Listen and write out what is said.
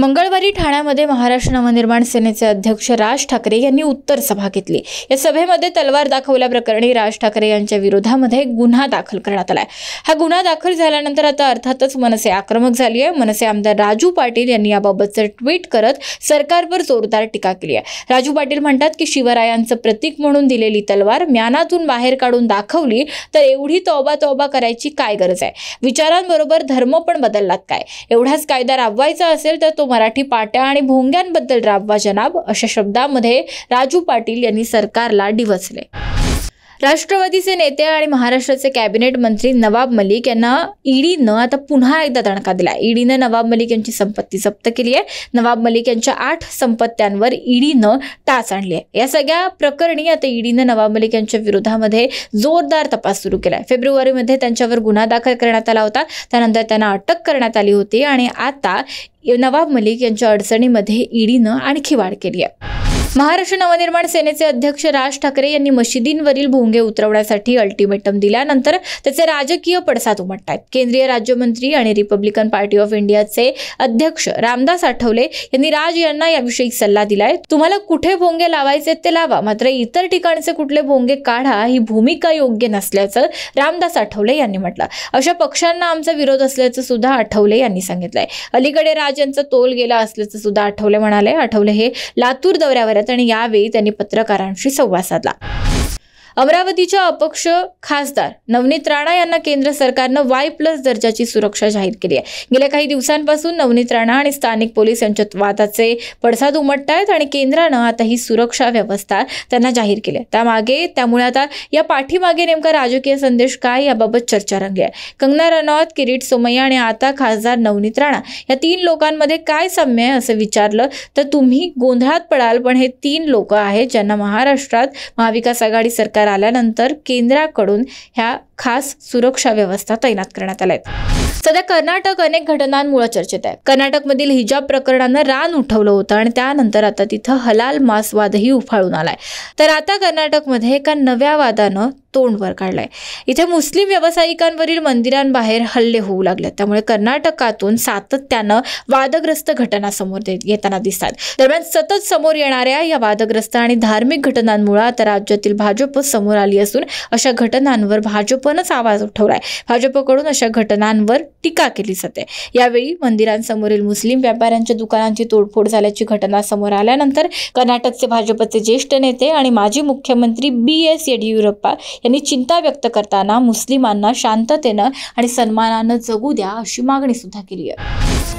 मंगळवारी ठाण्यामध्ये महाराष्ट्र नवनिर्माण सेनेचे अध्यक्ष राज ठाकरे यांनी उत्तर सभा घेतली या सभेमध्ये तलवार दाखवल्याप्रकरणी राज ठाकरे यांच्या विरोधामध्ये गुन्हा दाखल करण्यात आलाय हा गुन्हा दाखल झाल्यानंतर आता अर्थातच मनसे आक्रमक झाली आहे मनसे आमदार राजू पाटील यांनी याबाबतचं ट्विट करत सरकारवर जोरदार टीका केली आहे राजू पाटील म्हणतात की शिवरायांचं प्रतीक म्हणून दिलेली तलवार म्यानातून बाहेर काढून दाखवली तर एवढी तौबा तौबा करायची काय गरज आहे विचारांबरोबर धर्म पण बदललात काय एवढाच कायदा राबवायचा असेल तर तो मराठी पाट्या आणि भोंग्यांबद्दल राबवा जनाब अशा शब्दामध्ये राजू पाटील यांनी सरकारला डिवचले राष्ट्रवादीचे नेते आणि महाराष्ट्राचे कॅबिनेट मंत्री नवाब मलिक यांना ईडीनं आता पुन्हा एकदा तणका दिला ईडीनं नवाब मलिक यांची संपत्ती जप्त केली आहे नवाब मलिक यांच्या आठ संपत्त्यांवर ईडीनं टाच आणली आहे या सगळ्या प्रकरणी आता ईडीनं नवाब मलिक यांच्या विरोधामध्ये जोरदार तपास सुरू केला आहे फेब्रुवारीमध्ये त्यांच्यावर गुन्हा दाखल करण्यात आला होता त्यानंतर त्यांना अटक करण्यात आली होती आणि आता नवाब मलिक यांच्या अडचणीमध्ये ईडीनं आणखी वाढ केली आहे महाराष्ट्र नवनिर्माण सेनेचे अध्यक्ष राज ठाकरे यांनी मशिदींवरील भोंगे उतरवण्यासाठी अल्टिमेटम दिल्यानंतर त्याचे राजकीय पडसाद उमटत आहेत केंद्रीय राज्यमंत्री आणि रिपब्लिकन पार्टी ऑफ इंडियाचे अध्यक्ष रामदास आठवले यांनी राज यांना याविषयी सल्ला दिलाय तुम्हाला कुठे भोंगे लावायचे ते लावा मात्र इतर ठिकाणचे कुठले भोंगे काढा ही भूमिका योग्य नसल्याचं रामदास आठवले यांनी म्हटलं अशा पक्षांना आमचा विरोध असल्याचं सुद्धा आठवले यांनी सांगितलंय अलीकडे राज यांचा तोल गेला असल्याचं सुद्धा आठवले म्हणाले आठवले हे लातूर दौऱ्यावर आणि यावेळी त्यांनी पत्रकारांशी संवाद साधला अमरावतीच्या अपक्ष खासदार नवनीत राणा यांना केंद्र सरकारनं वाय प्लस दर्जाची सुरक्षा जाहीर केली आहे गेल्या काही दिवसांपासून नवनीत राणा आणि स्थानिक पोलीस यांच्यात वादाचे पडसाद उमटत आहेत आणि केंद्रानं आता ही सुरक्षा व्यवस्था त्यांना जाहीर केली आहे त्यामागे त्यामुळे आता या पाठीमागे नेमका राजकीय संदेश काय याबाबत चर्चा रंगली आहे कंगना रनौत किरीट सोमय्या आणि आता खासदार नवनीत राणा या तीन लोकांमध्ये काय साम्य आहे असं विचारलं तर तुम्ही गोंधळात पडाल पण हे तीन लोक आहेत ज्यांना महाराष्ट्रात महाविकास आघाडी सरकार आल्यानंतर केंद्राकडून ह्या खास सुरक्षा व्यवस्था तैनात करण्यात आल्या आहेत सध्या कर्नाटक अनेक घटनांमुळे चर्चेत आहे कर्नाटकमधील हिजाब प्रकरणानं रान उठवलं होतं आणि त्यानंतर आता तिथं हलाल मासवादही उफाळून आलाय तर आता कर्नाटकमध्ये एका नव्या वादानं तोंड वर काढलाय इथे मुस्लिम व्यावसायिकांवरील मंदिरांबाहेर हल्ले होऊ लागले त्यामुळे कर्नाटकातून सातत्यानं वादग्रस्त घटना समोर येताना दिसतात दरम्यान सतत समोर येणाऱ्या या वादग्रस्त आणि धार्मिक घटनांमुळे आता राज्यातील भाजप समोर आली असून अशा घटनांवर भाजप आपणच आवाज उठवलाय भाजपकडून अशा घटनांवर टीका केली जाते यावेळी मंदिरांसमोरील मुस्लिम व्यापाऱ्यांच्या दुकानांची तोडफोड झाल्याची घटना समोर आल्यानंतर कर्नाटकचे भाजपचे ज्येष्ठ नेते आणि माजी मुख्यमंत्री बी एस येडियुरप्पा यांनी चिंता व्यक्त करताना मुस्लिमांना शांततेनं आणि सन्मानानं जगू द्या अशी मागणी सुद्धा केली आहे